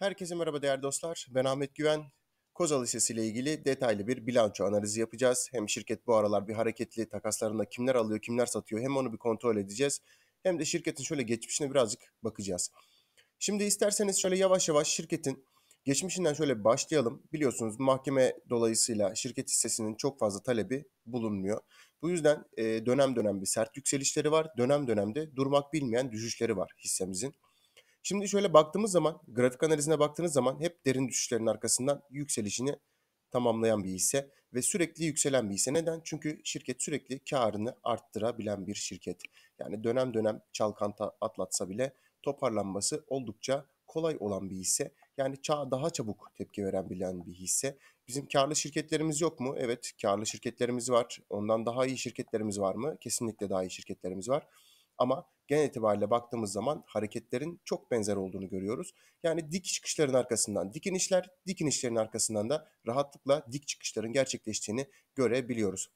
Herkese merhaba değerli dostlar. Ben Ahmet Güven. Koza Lisesi ile ilgili detaylı bir bilanço analizi yapacağız. Hem şirket bu aralar bir hareketli takaslarında kimler alıyor, kimler satıyor hem onu bir kontrol edeceğiz. Hem de şirketin şöyle geçmişine birazcık bakacağız. Şimdi isterseniz şöyle yavaş yavaş şirketin geçmişinden şöyle başlayalım. Biliyorsunuz mahkeme dolayısıyla şirket hissesinin çok fazla talebi bulunmuyor. Bu yüzden e, dönem dönem bir sert yükselişleri var. Dönem dönemde durmak bilmeyen düşüşleri var hissemizin. Şimdi şöyle baktığımız zaman grafik analizine baktığınız zaman hep derin düşüşlerin arkasından yükselişini tamamlayan bir hisse ve sürekli yükselen bir hisse. Neden? Çünkü şirket sürekli karını arttırabilen bir şirket. Yani dönem dönem çalkanta atlatsa bile toparlanması oldukça kolay olan bir hisse. Yani çağa daha çabuk tepki veren bilen bir hisse. Bizim karlı şirketlerimiz yok mu? Evet karlı şirketlerimiz var. Ondan daha iyi şirketlerimiz var mı? Kesinlikle daha iyi şirketlerimiz var. Ama genel itibariyle baktığımız zaman hareketlerin çok benzer olduğunu görüyoruz. Yani dik çıkışların arkasından dik inişler, dik inişlerin arkasından da rahatlıkla dik çıkışların gerçekleştiğini görebiliyoruz.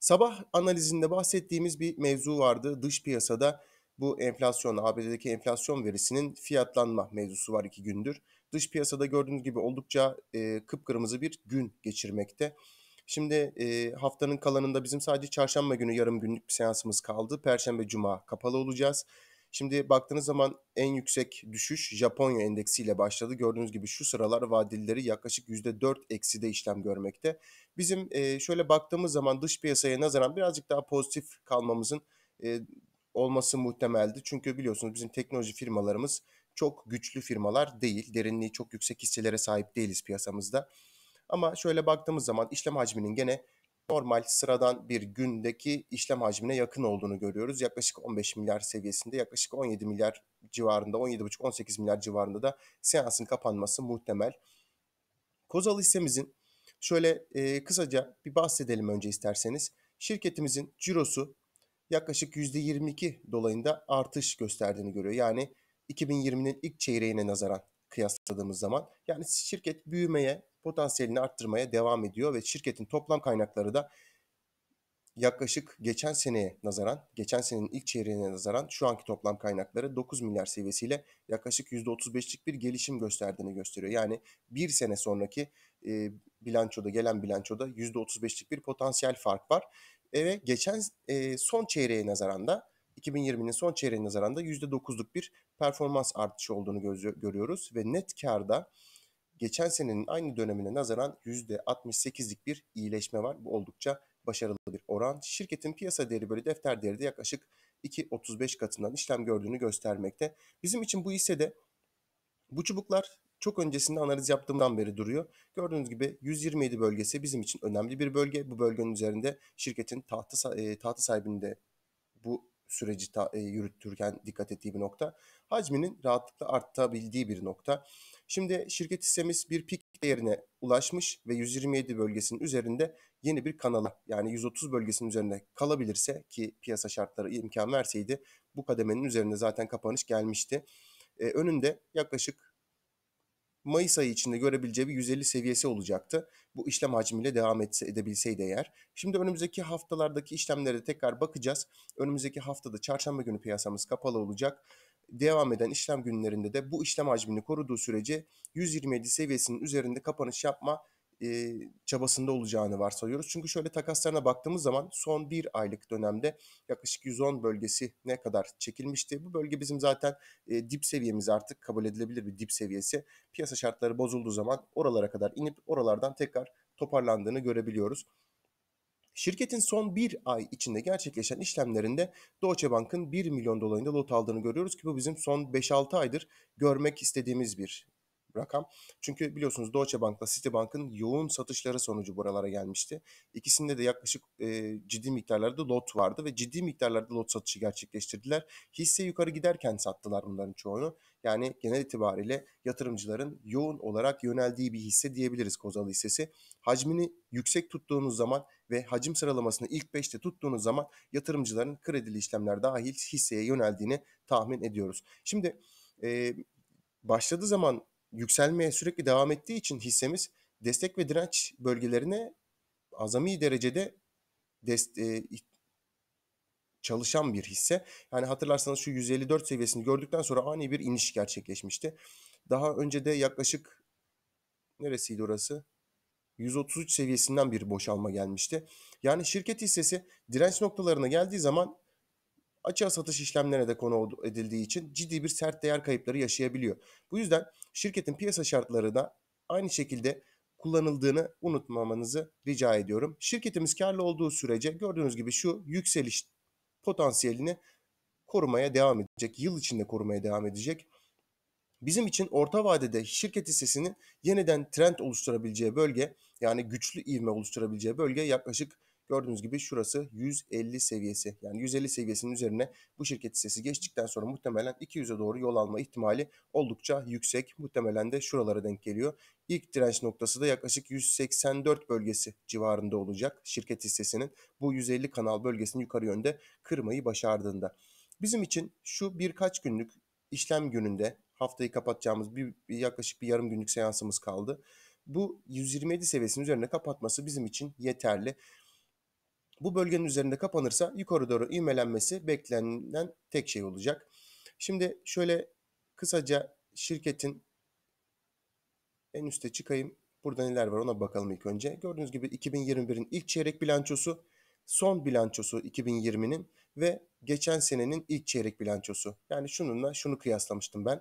Sabah analizinde bahsettiğimiz bir mevzu vardı. Dış piyasada bu enflasyon, ABD'deki enflasyon verisinin fiyatlanma mevzusu var iki gündür. Dış piyasada gördüğünüz gibi oldukça e, kıpkırmızı bir gün geçirmekte. Şimdi e, haftanın kalanında bizim sadece çarşamba günü yarım günlük bir seansımız kaldı. Perşembe, cuma kapalı olacağız. Şimdi baktığınız zaman en yüksek düşüş Japonya endeksiyle başladı. Gördüğünüz gibi şu sıralar vadelileri yaklaşık %4 ekside işlem görmekte. Bizim e, şöyle baktığımız zaman dış piyasaya nazaran birazcık daha pozitif kalmamızın e, olması muhtemeldi. Çünkü biliyorsunuz bizim teknoloji firmalarımız çok güçlü firmalar değil. Derinliği çok yüksek hisselere sahip değiliz piyasamızda. Ama şöyle baktığımız zaman işlem hacminin gene normal sıradan bir gündeki işlem hacmine yakın olduğunu görüyoruz. Yaklaşık 15 milyar seviyesinde yaklaşık 17 milyar civarında 17,5-18 milyar civarında da seansın kapanması muhtemel. Kozal hissemizin şöyle e, kısaca bir bahsedelim önce isterseniz. Şirketimizin cirosu yaklaşık %22 dolayında artış gösterdiğini görüyor. Yani 2020'nin ilk çeyreğine nazaran kıyasladığımız zaman. Yani şirket büyümeye potansiyelini arttırmaya devam ediyor ve şirketin toplam kaynakları da yaklaşık geçen seneye nazaran, geçen senenin ilk çeyreğine nazaran şu anki toplam kaynakları 9 milyar seviyesiyle yaklaşık %35'lik bir gelişim gösterdiğini gösteriyor. Yani bir sene sonraki e, bilançoda, gelen bilançoda %35'lik bir potansiyel fark var. ve geçen e, son çeyreğe nazaran da 2020'nin son çeyreğine nazaran da %9'luk bir performans artışı olduğunu görüyoruz ve net karda geçen senenin aynı dönemine nazaran %68'lik bir iyileşme var. Bu oldukça başarılı bir oran. Şirketin piyasa değeri böyle defter değeri de yaklaşık 2.35 katından işlem gördüğünü göstermekte. Bizim için bu ise de bu çubuklar çok öncesinde analiz yaptığımdan beri duruyor. Gördüğünüz gibi 127 bölgesi bizim için önemli bir bölge. Bu bölgenin üzerinde şirketin tahtı, e, tahtı sahibinde bu süreci ta, e, yürütürken dikkat ettiği bir nokta. Hacminin rahatlıkla artabildiği bir nokta. Şimdi şirket hissemiz bir pik değerine ulaşmış ve 127 bölgesinin üzerinde yeni bir kanala yani 130 bölgesinin üzerinde kalabilirse ki piyasa şartları imkan verseydi bu kademenin üzerinde zaten kapanış gelmişti. Ee, önünde yaklaşık Mayıs ayı içinde görebileceği bir 150 seviyesi olacaktı. Bu işlem hacmiyle devam etse, edebilseydi eğer. Şimdi önümüzdeki haftalardaki işlemlere tekrar bakacağız. Önümüzdeki haftada çarşamba günü piyasamız kapalı olacak devam eden işlem günlerinde de bu işlem hacmini koruduğu sürece 127 seviyesinin üzerinde kapanış yapma e, çabasında olacağını varsayıyoruz. Çünkü şöyle takaslarına baktığımız zaman son bir aylık dönemde yaklaşık 110 bölgesi ne kadar çekilmişti. Bu bölge bizim zaten e, dip seviyemiz artık kabul edilebilir bir dip seviyesi. Piyasa şartları bozulduğu zaman oralara kadar inip oralardan tekrar toparlandığını görebiliyoruz. Şirketin son bir ay içinde gerçekleşen işlemlerinde Deutsche Bank'ın 1 milyon dolarında lot aldığını görüyoruz ki bu bizim son 5-6 aydır görmek istediğimiz bir rakam. Çünkü biliyorsunuz Deutsche Bank'la Citibank'ın yoğun satışları sonucu buralara gelmişti. İkisinde de yaklaşık e, ciddi miktarlarda lot vardı ve ciddi miktarlarda lot satışı gerçekleştirdiler. Hisse yukarı giderken sattılar bunların çoğunu. Yani genel itibariyle yatırımcıların yoğun olarak yöneldiği bir hisse diyebiliriz Kozalı hissesi. Hacmini yüksek tuttuğunuz zaman ve hacim sıralamasını ilk 5'te tuttuğunuz zaman yatırımcıların kredili işlemler dahil hisseye yöneldiğini tahmin ediyoruz. Şimdi e, başladığı zaman yükselmeye sürekli devam ettiği için hissemiz destek ve direnç bölgelerine azami derecede dest, e, çalışan bir hisse. Yani hatırlarsanız şu 154 seviyesini gördükten sonra ani bir iniş gerçekleşmişti. Daha önce de yaklaşık neresiydi orası? 133 seviyesinden bir boşalma gelmişti. Yani şirket hissesi direnç noktalarına geldiği zaman açığa satış işlemlerine de konu edildiği için ciddi bir sert değer kayıpları yaşayabiliyor. Bu yüzden şirketin piyasa şartları da aynı şekilde kullanıldığını unutmamanızı rica ediyorum. Şirketimiz karlı olduğu sürece gördüğünüz gibi şu yükseliş potansiyelini korumaya devam edecek. Yıl içinde korumaya devam edecek. Bizim için orta vadede şirket hissesinin yeniden trend oluşturabileceği bölge yani güçlü ivme oluşturabileceği bölge yaklaşık Gördüğünüz gibi şurası 150 seviyesi. Yani 150 seviyesinin üzerine bu şirket hissesi geçtikten sonra muhtemelen 200'e doğru yol alma ihtimali oldukça yüksek. Muhtemelen de şuralara denk geliyor. İlk direnç noktası da yaklaşık 184 bölgesi civarında olacak şirket hissesinin. Bu 150 kanal bölgesini yukarı yönde kırmayı başardığında. Bizim için şu birkaç günlük işlem gününde haftayı kapatacağımız bir, bir yaklaşık bir yarım günlük seansımız kaldı. Bu 127 seviyesinin üzerine kapatması bizim için yeterli. Bu bölgenin üzerinde kapanırsa yukarı doğru ivmelenmesi beklenen tek şey olacak. Şimdi şöyle kısaca şirketin en üste çıkayım. Burada neler var ona bakalım ilk önce. Gördüğünüz gibi 2021'in ilk çeyrek bilançosu, son bilançosu 2020'nin ve geçen senenin ilk çeyrek bilançosu. Yani şununla şunu kıyaslamıştım ben.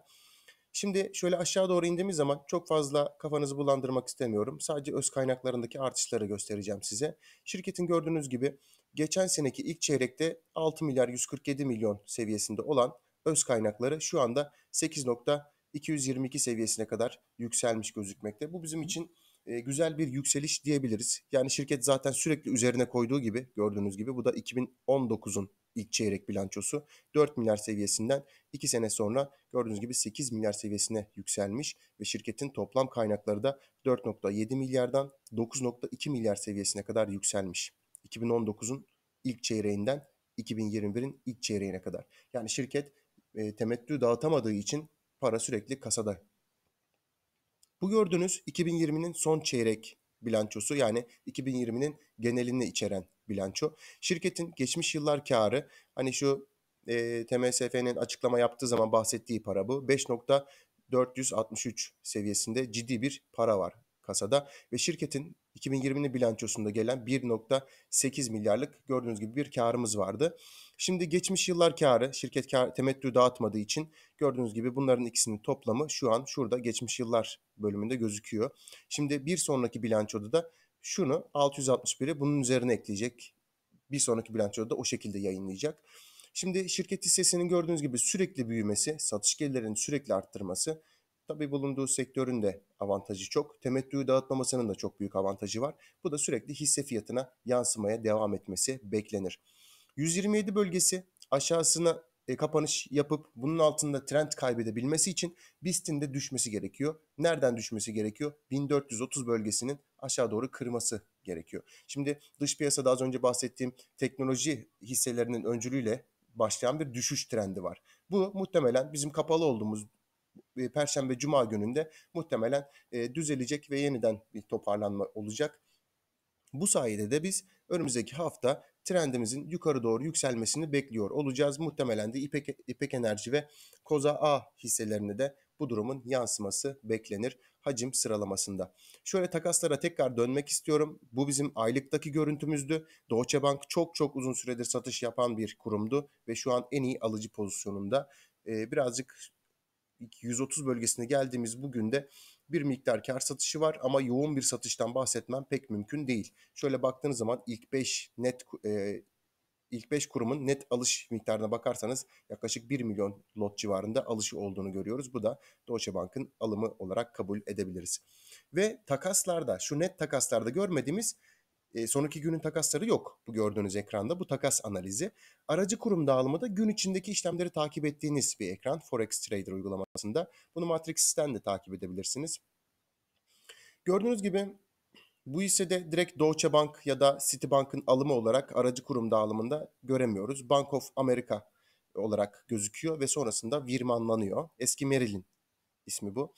Şimdi şöyle aşağı doğru indiğimiz zaman çok fazla kafanızı bulandırmak istemiyorum. Sadece öz kaynaklarındaki artışları göstereceğim size. Şirketin gördüğünüz gibi geçen seneki ilk çeyrekte 6 milyar 147 milyon seviyesinde olan öz kaynakları şu anda 8.222 seviyesine kadar yükselmiş gözükmekte. Bu bizim için e, güzel bir yükseliş diyebiliriz. Yani şirket zaten sürekli üzerine koyduğu gibi gördüğünüz gibi bu da 2019'un ilk çeyrek bilançosu 4 milyar seviyesinden 2 sene sonra gördüğünüz gibi 8 milyar seviyesine yükselmiş ve şirketin toplam kaynakları da 4.7 milyardan 9.2 milyar seviyesine kadar yükselmiş. 2019'un ilk çeyreğinden 2021'in ilk çeyreğine kadar. Yani şirket e, temettü dağıtamadığı için para sürekli kasada. Bu gördüğünüz 2020'nin son çeyrek bilançosu yani 2020'nin genelini içeren bilanço. Şirketin geçmiş yıllar karı hani şu e, TMSF'nin açıklama yaptığı zaman bahsettiği para bu. 5.463 seviyesinde ciddi bir para var kasada ve şirketin 2020'nin bilançosunda gelen 1.8 milyarlık gördüğünüz gibi bir karımız vardı. Şimdi geçmiş yıllar karı şirket kar, temettü dağıtmadığı için gördüğünüz gibi bunların ikisinin toplamı şu an şurada geçmiş yıllar bölümünde gözüküyor. Şimdi bir sonraki bilançoda da şunu 661'i bunun üzerine ekleyecek. Bir sonraki bilançoda da o şekilde yayınlayacak. Şimdi şirket hissesinin gördüğünüz gibi sürekli büyümesi, satış gelirlerini sürekli arttırması, tabii bulunduğu sektörün de avantajı çok. Temettüyü dağıtmamasının da çok büyük avantajı var. Bu da sürekli hisse fiyatına yansımaya devam etmesi beklenir. 127 bölgesi aşağısına e, kapanış yapıp bunun altında trend kaybedebilmesi için BIST'in de düşmesi gerekiyor. Nereden düşmesi gerekiyor? 1430 bölgesinin aşağı doğru kırması gerekiyor. Şimdi dış piyasada az önce bahsettiğim teknoloji hisselerinin öncülüğüyle başlayan bir düşüş trendi var. Bu muhtemelen bizim kapalı olduğumuz e, Perşembe Cuma gününde muhtemelen e, düzelecek ve yeniden bir toparlanma olacak. Bu sayede de biz önümüzdeki hafta trendimizin yukarı doğru yükselmesini bekliyor olacağız. Muhtemelen de İpek, İpek Enerji ve Koza A hisselerini de bu durumun yansıması beklenir hacim sıralamasında. Şöyle takaslara tekrar dönmek istiyorum. Bu bizim aylıktaki görüntümüzdü. Deutsche Bank çok çok uzun süredir satış yapan bir kurumdu ve şu an en iyi alıcı pozisyonunda. Ee, birazcık 130 bölgesine geldiğimiz bugün de bir miktar kar satışı var ama yoğun bir satıştan bahsetmem pek mümkün değil. Şöyle baktığınız zaman ilk 5 net e, İlk 5 kurumun net alış miktarına bakarsanız yaklaşık 1 milyon lot civarında alışı olduğunu görüyoruz. Bu da Deutsche Bank'ın alımı olarak kabul edebiliriz. Ve takaslarda şu net takaslarda görmediğimiz e, sonraki günün takasları yok bu gördüğünüz ekranda. Bu takas analizi. Aracı kurum dağılımı da gün içindeki işlemleri takip ettiğiniz bir ekran. Forex Trader uygulamasında. Bunu Matrix'ten de takip edebilirsiniz. Gördüğünüz gibi bu ise de direkt Deutsche Bank ya da Citibank'ın alımı olarak aracı kurum dağılımında göremiyoruz. Bank of America olarak gözüküyor ve sonrasında virmanlanıyor. Eski Merrill'in ismi bu.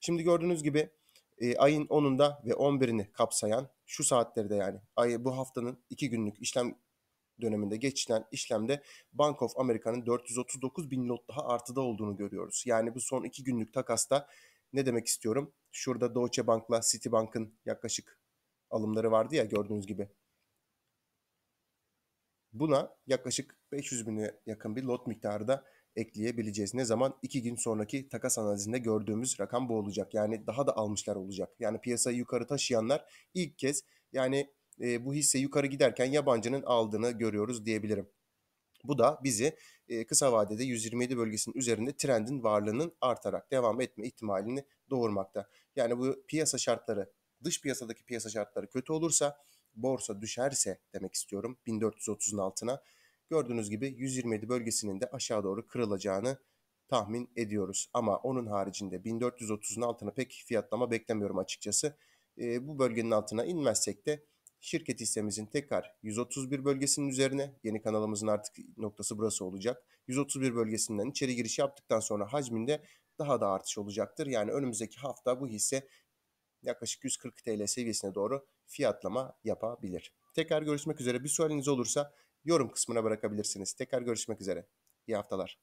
Şimdi gördüğünüz gibi e, ayın 10'unda ve 11'ini kapsayan şu saatlerde yani ayı bu haftanın 2 günlük işlem döneminde geçilen işlemde Bank of America'nın 439 bin lot daha artıda olduğunu görüyoruz. Yani bu son 2 günlük takasta ne demek istiyorum? Şurada Deutsche Bank'la Citibank'ın yaklaşık alımları vardı ya gördüğünüz gibi. Buna yaklaşık 500 bine yakın bir lot miktarı da ekleyebileceğiz. Ne zaman? 2 gün sonraki takas analizinde gördüğümüz rakam bu olacak. Yani daha da almışlar olacak. Yani piyasayı yukarı taşıyanlar ilk kez yani e, bu hisse yukarı giderken yabancının aldığını görüyoruz diyebilirim. Bu da bizi e, kısa vadede 127 bölgesinin üzerinde trendin varlığının artarak devam etme ihtimalini doğurmakta. Yani bu piyasa şartları dış piyasadaki piyasa şartları kötü olursa borsa düşerse demek istiyorum 1430'un altına gördüğünüz gibi 127 bölgesinin de aşağı doğru kırılacağını tahmin ediyoruz. Ama onun haricinde 1430'un altına pek fiyatlama beklemiyorum açıkçası. E, bu bölgenin altına inmezsek de şirket hissemizin tekrar 131 bölgesinin üzerine yeni kanalımızın artık noktası burası olacak. 131 bölgesinden içeri giriş yaptıktan sonra hacminde daha da artış olacaktır. Yani önümüzdeki hafta bu hisse yaklaşık 140 TL seviyesine doğru fiyatlama yapabilir. Tekrar görüşmek üzere. Bir sorunuz olursa yorum kısmına bırakabilirsiniz. Tekrar görüşmek üzere. İyi haftalar.